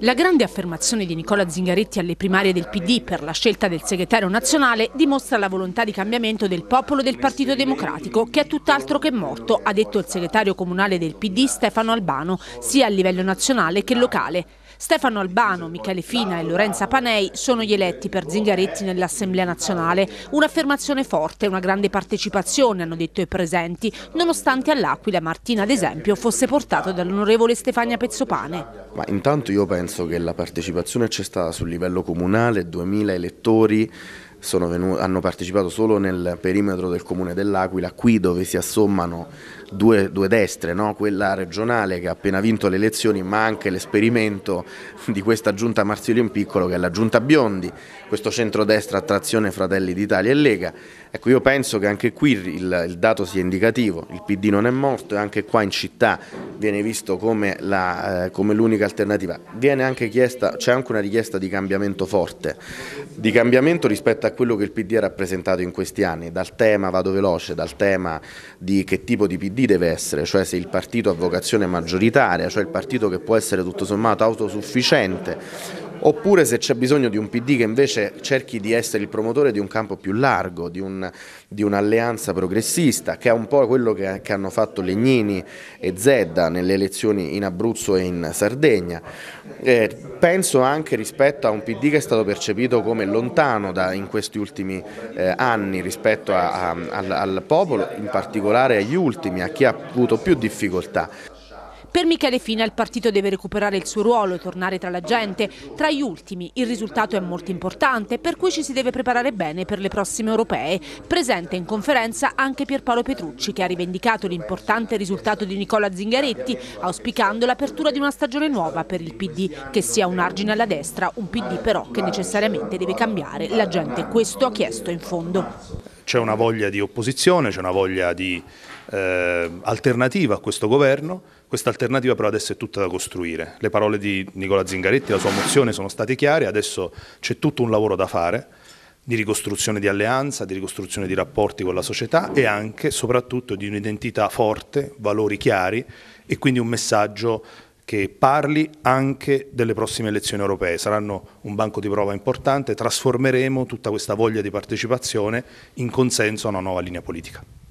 La grande affermazione di Nicola Zingaretti alle primarie del PD per la scelta del segretario nazionale dimostra la volontà di cambiamento del popolo del Partito Democratico, che è tutt'altro che morto, ha detto il segretario comunale del PD Stefano Albano, sia a livello nazionale che locale. Stefano Albano, Michele Fina e Lorenza Panei sono gli eletti per Zingaretti nell'Assemblea nazionale. Un'affermazione forte, una grande partecipazione, hanno detto i presenti, nonostante all'Aquila Martina, ad esempio, fosse portato dall'onorevole Stefania Pezzopane. Ma intanto io penso che la partecipazione c'è stata sul livello comunale, 2000 elettori hanno partecipato solo nel perimetro del comune dell'Aquila, qui dove si assommano due, due destre, no? quella regionale che ha appena vinto le elezioni, ma anche l'esperimento di questa giunta in Piccolo, che è la giunta Biondi, questo centrodestra a trazione Fratelli d'Italia e Lega. Ecco, io penso che anche qui il, il, dato sia indicativo, il PD non è morto e anche qua in città viene visto come, eh, l'unica eh, alternativa. c'è anche una richiesta di cambiamento forte, di cambiamento rispetto a quello che il PD ha rappresentato in questi anni, dal tema, vado veloce, dal tema di che tipo di PD PD deve essere, cioè se il partito ha vocazione maggioritaria, cioè il partito che può essere tutto sommato autosufficiente oppure se c'è bisogno di un PD che invece cerchi di essere il promotore di un campo più largo, di, un'alleanza un progressista, che è un po' quello che, che hanno fatto Legnini e Zedda nelle elezioni in Abruzzo e in Sardegna. Eh, penso anche rispetto a un PD che è stato percepito come lontano da, in questi ultimi eh, anni rispetto a, a, al, al popolo, in particolare agli ultimi, a chi ha avuto più difficoltà. Per Michele Fina il partito deve recuperare il suo ruolo, e tornare tra la gente, tra gli ultimi. Il risultato è molto importante, per cui ci si deve preparare bene per le prossime europee. Presente in conferenza anche Pierpaolo Petrucci, che ha rivendicato l'importante risultato di Nicola Zingaretti, auspicando l'apertura di una stagione nuova per il PD, che sia un argine alla destra, un PD però che necessariamente deve cambiare. La gente questo ha chiesto in fondo. C'è una voglia di opposizione, c'è una voglia di eh, alternativa a questo governo, questa alternativa però adesso è tutta da costruire. Le parole di Nicola Zingaretti, la sua mozione sono state chiare, adesso c'è tutto un lavoro da fare di ricostruzione di alleanza, di ricostruzione di rapporti con la società e anche, soprattutto, di un'identità forte, valori chiari e quindi un messaggio che parli anche delle prossime elezioni europee. Saranno un banco di prova importante, trasformeremo tutta questa voglia di partecipazione in consenso a una nuova linea politica.